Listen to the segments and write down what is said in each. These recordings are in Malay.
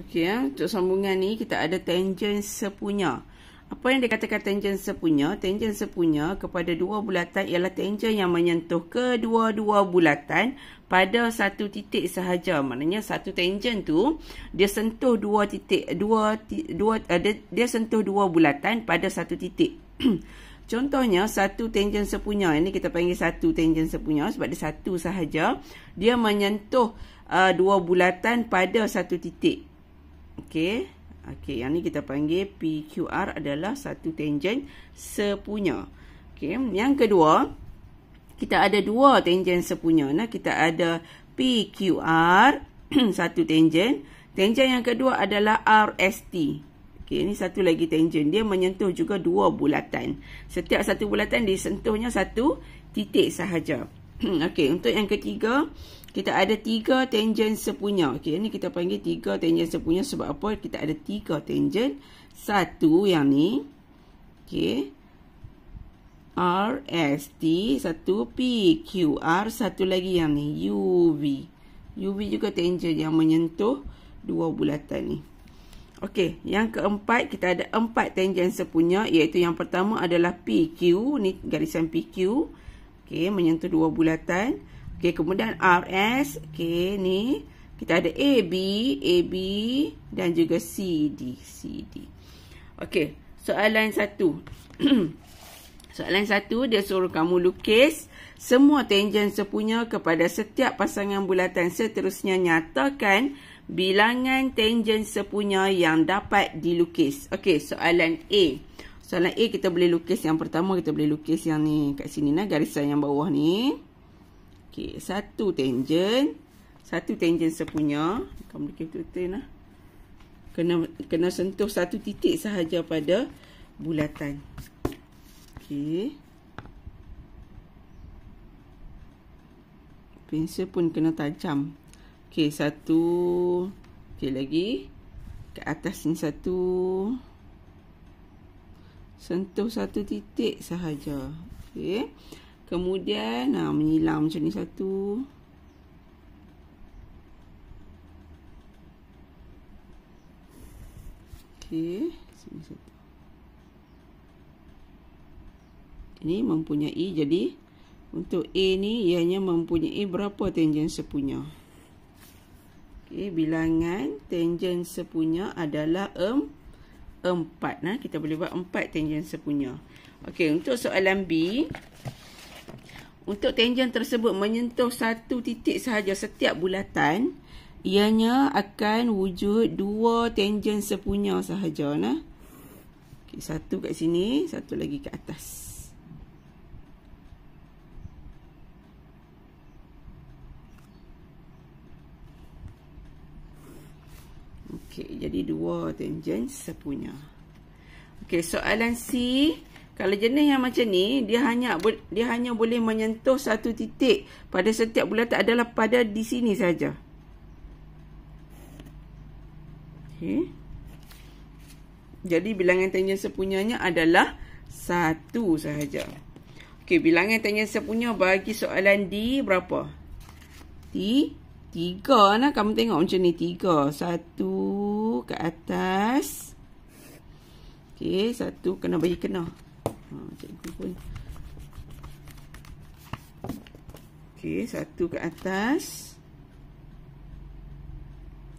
Okey, ya. untuk sambungan ni kita ada tangent sepunya. Apa yang dikatakan tangent sepunya? Tangent sepunya kepada dua bulatan ialah tangent yang menyentuh kedua-dua bulatan pada satu titik sahaja. Maknanya satu tangent tu dia sentuh dua titik dua dua ada uh, eh, dia, dia sentuh dua bulatan pada satu titik. Contohnya satu tangent sepunya ini kita panggil satu tangent sepunya sebab dia satu sahaja dia menyentuh uh, dua bulatan pada satu titik. Okey. Okey, yang ni kita panggil PQR adalah satu tangen sepunya. Okey, yang kedua kita ada dua tangen sepunya. Nah, kita ada PQR satu tangen. Tangen yang kedua adalah RST. Okey, ini satu lagi tangen. Dia menyentuh juga dua bulatan. Setiap satu bulatan disentuhnya satu titik sahaja. Okey, untuk yang ketiga, kita ada tiga tangent sepunya. Okey, ini kita panggil tiga tangent sepunya sebab apa? Kita ada tiga tangent. Satu yang ni. Okey. R, S, T. Satu P, Q, R. Satu lagi yang ni. U, V. U, V juga tangent yang menyentuh dua bulatan ni. Okey, yang keempat kita ada empat tangent sepunya iaitu yang pertama adalah PQ ni garisan PQ okey menyentuh dua bulatan. Okey, kemudian RS. Okey, ni kita ada AB, AB dan juga CD, CD. Okey, soalan satu. soalan satu, dia suruh kamu lukis semua tangen sepunya kepada setiap pasangan bulatan seterusnya nyatakan bilangan tangen sepunya yang dapat dilukis. Okey, soalan A. Soalan A kita boleh lukis yang pertama kita boleh lukis yang ni kat sini lah garisan yang bawah ni. Okey, satu tangent, satu tangent sepunya, kamu boleh tutin lah. Kena kena sentuh satu titik sahaja pada bulatan. Okey. Pensel pun kena tajam. Okey, satu. Okay lagi. Ke atas ni satu. Sentuh satu titik sahaja. Okey. Kemudian nah menyilang macam ni satu. Okay, sini satu. Ini mempunyai jadi untuk A ni ianya mempunyai berapa tangen sepunya? Okay, bilangan tangen sepunya adalah M 4 nah kita boleh buat 4 tangen sepunya. Okay, untuk soalan B untuk tenjen tersebut menyentuh satu titik sahaja setiap bulatan, ianya akan wujud dua tenjen sepunya sahaja. Nah. Okay, satu kat sini, satu lagi kat atas. Okay, jadi dua tangent sepunya. Okay, soalan C. Kalau jenis yang macam ni, dia hanya dia hanya boleh menyentuh satu titik pada setiap bulatan adalah pada di sini saja. Okey. Jadi bilangan tangen sepunyanya adalah satu sahaja. Okey, bilangan tangen sepunya bagi soalan D berapa? D tiga lah. Kamu tengok macam ni tiga Satu ke atas. Okey, satu kena bagi kena. Ha, cikgu pun Okey, satu ke atas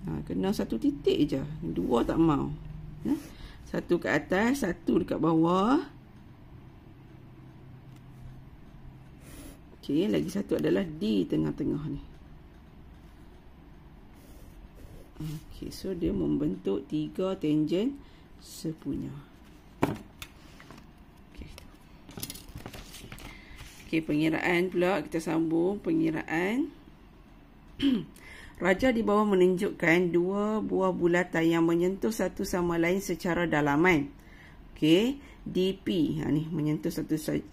ha, kena satu titik je dua tak mau ya? satu ke atas, satu dekat bawah Okey, lagi satu adalah di tengah-tengah ni Okey, so dia membentuk tiga tangent sepunyai Okey, pengiraan pula kita sambung pengiraan. Raja di bawah menunjukkan dua buah bulatan yang menyentuh satu sama lain secara dalaman. Okey, DP. Ha ni menyentuh satu eh,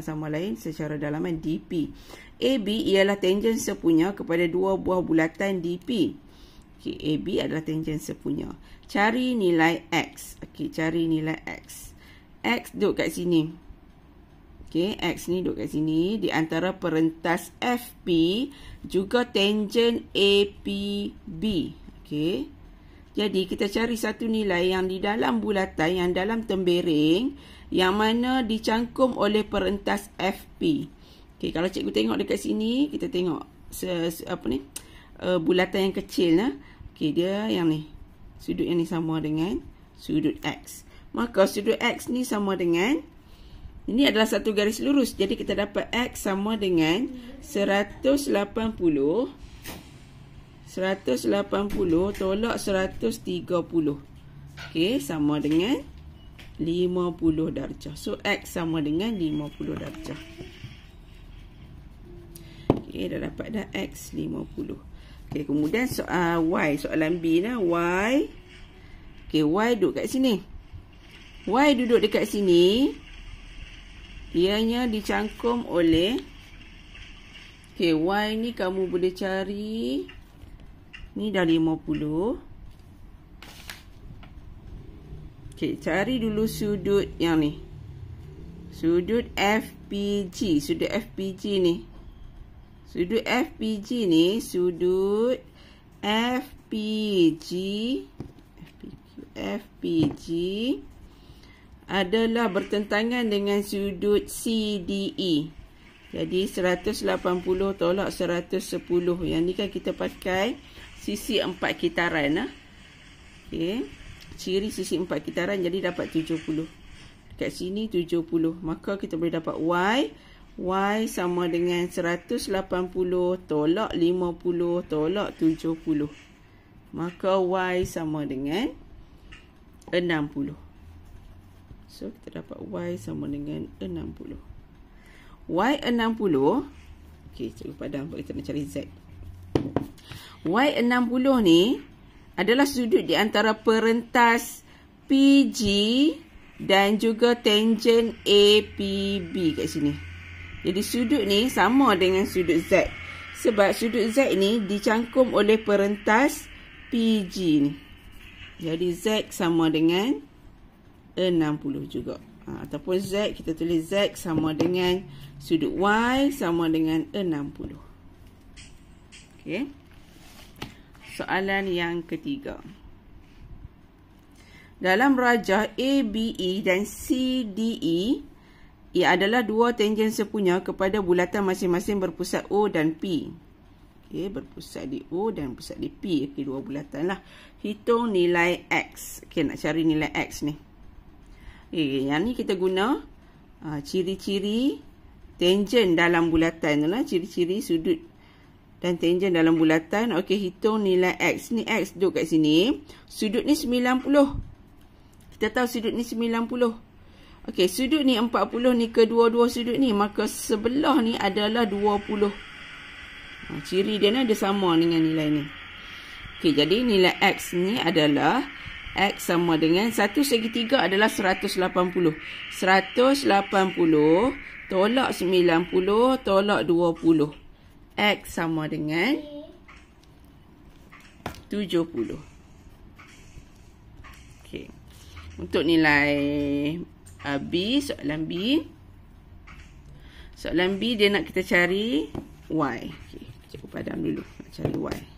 sama lain secara dalaman DP. AB ialah tangen sepunya kepada dua buah bulatan DP. Okey, AB adalah tangen sepunya. Cari nilai X. Okey, cari nilai X. X duduk kat sini. Okey, X ni duduk kat sini. Di antara perentas FP, juga tangent APB. Okey, Jadi, kita cari satu nilai yang di dalam bulatan, yang dalam tembiring yang mana dicangkum oleh perentas FP. Okey, kalau cikgu tengok dekat sini, kita tengok se, se, apa ni, uh, bulatan yang kecil. Nah. Okay, dia yang ni. Sudut yang ni sama dengan sudut X. Maka, sudut X ni sama dengan ini adalah satu garis lurus. Jadi kita dapat X sama dengan 180. 180 tolak 130. Okey, sama dengan 50 darjah. So, X sama dengan 50 darjah. Okey, dah dapat dah X 50. Okey, kemudian soal Y. Soalan B dah. Y. Okey, Y duduk kat sini. Y duduk dekat sini. Okey ianya dicangkum oleh okay, Y ni kamu boleh cari ni dah 50 Okay, cari dulu sudut yang ni sudut FPG sudut FPG ni sudut FPG ni sudut FPG FPG, FPG adalah bertentangan dengan sudut CDE. Jadi 180 tolak 110. Yang ni kan kita pakai sisi empat kitaran. Eh. Ah. Okay. Ciri sisi empat kitaran jadi dapat 70. Dekat sini 70. Maka kita boleh dapat Y. Y sama dengan 180 tolak 50 tolak 70. Maka Y sama dengan 60. So kita dapat Y sama dengan 60 Y 60 Okay cikgu padang Kita nak cari Z Y 60 ni Adalah sudut di antara perentas PG Dan juga tangent APB kat sini Jadi sudut ni sama dengan sudut Z Sebab sudut Z ni Dicangkum oleh perentas PG ni Jadi Z sama dengan 60 60 juga. Ha, ataupun Z, kita tulis Z sama dengan sudut Y sama dengan 60. Okay. Soalan yang ketiga. Dalam rajah a b e dan c d e ia adalah dua tangen sepunya kepada bulatan masing-masing berpusat O dan P. Okay berpusat di O dan pusat di P. Okay dua bulatan lah. Hitung nilai X. Okay nak cari nilai X ni. Okay, eh, yang ni kita guna ah, ciri-ciri uh, tangent dalam bulatan tu lah. Ciri-ciri sudut dan tangent dalam bulatan. Okey, hitung nilai X. Ni X duduk kat sini. Sudut ni 90. Kita tahu sudut ni 90. Okey, sudut ni 40 ni kedua-dua sudut ni. Maka sebelah ni adalah 20. Uh, ah, ciri dia ni ada sama dengan nilai ni. Okey, jadi nilai X ni adalah X sama dengan 1 segitiga adalah 180. 180 tolak 90 tolak 20. X sama dengan 70. Okay. Untuk nilai uh, B, soalan B. Soalan B dia nak kita cari Y. Okay. Cikgu padam dulu. Nak cari Y.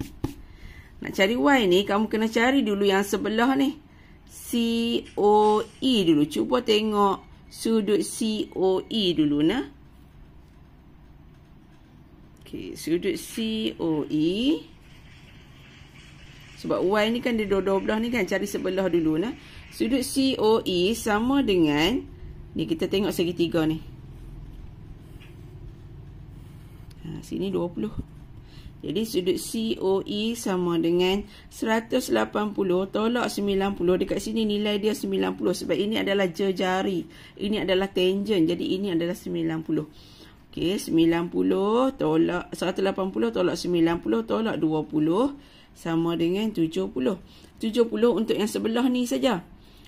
Nak cari Y ni, kamu kena cari dulu yang sebelah ni. COE dulu. Cuba tengok sudut COE dulu nah. Okey, sudut COE. Sebab Y ni kan dia dua-dua belah ni kan. Cari sebelah dulu nah. Sudut COE sama dengan ni kita tengok segitiga ni. Ha, sini 20. Jadi sudut COE sama dengan 180 tolak 90. Dekat sini nilai dia 90 sebab ini adalah jejari. Ini adalah tangent. Jadi ini adalah 90. Okey, 90 tolak 180 tolak 90 tolak 20 sama dengan 70. 70 untuk yang sebelah ni saja.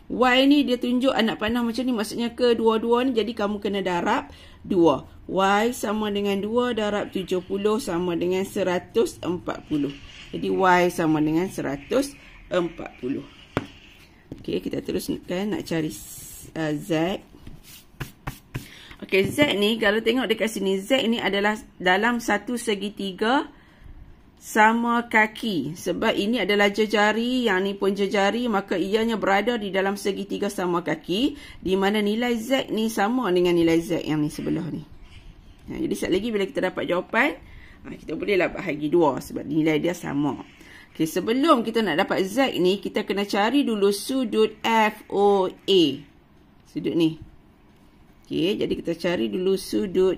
Y ni dia tunjuk anak panah macam ni maksudnya ke dua-dua ni jadi kamu kena darab dua. Y sama dengan dua darab 70 sama dengan 140. Jadi Y sama dengan 140. Okey, kita teruskan nak cari uh, Z. Okey, Z ni kalau tengok dekat sini Z ni adalah dalam satu segitiga tiga sama kaki sebab ini adalah jejari yang ni pun jejari maka ianya berada di dalam segitiga sama kaki di mana nilai Z ni sama dengan nilai Z yang ni sebelah ni ha, jadi sekali lagi bila kita dapat jawapan ha, kita bolehlah bahagi dua sebab nilai dia sama okay, sebelum kita nak dapat Z ni kita kena cari dulu sudut FOA sudut ni okay, jadi kita cari dulu sudut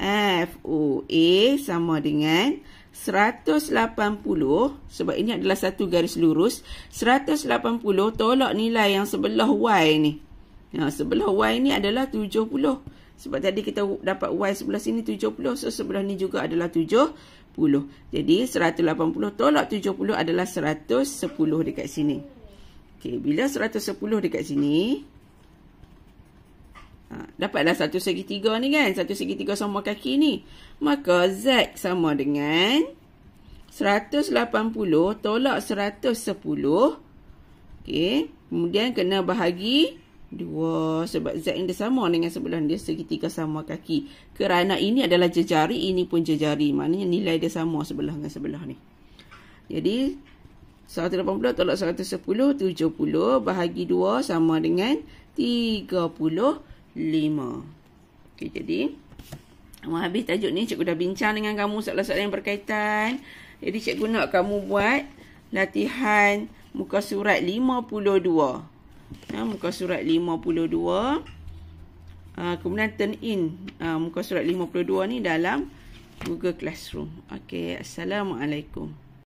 FOA sama dengan 180 sebab ini adalah satu garis lurus 180 tolak nilai yang sebelah y ni ya, sebelah y ni adalah 70 sebab tadi kita dapat y sebelah sini 70 so sebelah ni juga adalah 70 jadi 180 tolak 70 adalah 110 dekat sini okay, bila 110 dekat sini Ha, dapatlah satu segitiga ni kan. Satu segitiga sama kaki ni. Maka Z sama dengan 180 tolak 110. Okey. Kemudian kena bahagi dua Sebab Z ni dia sama dengan sebelah dia segitiga sama kaki. Kerana ini adalah jejari, ini pun jejari. Maknanya nilai dia sama sebelah dengan sebelah ni. Jadi 180 tolak 110, 70 bahagi 2 sama dengan 30 cm. 5. Okey, jadi Mau habis tajuk ni cikgu dah bincang dengan kamu soalan-soalan yang berkaitan. Jadi cikgu nak kamu buat latihan muka surat 52. Ha, muka surat 52. Ha, kemudian turn in ha, muka surat 52 ni dalam Google Classroom. Okey, Assalamualaikum.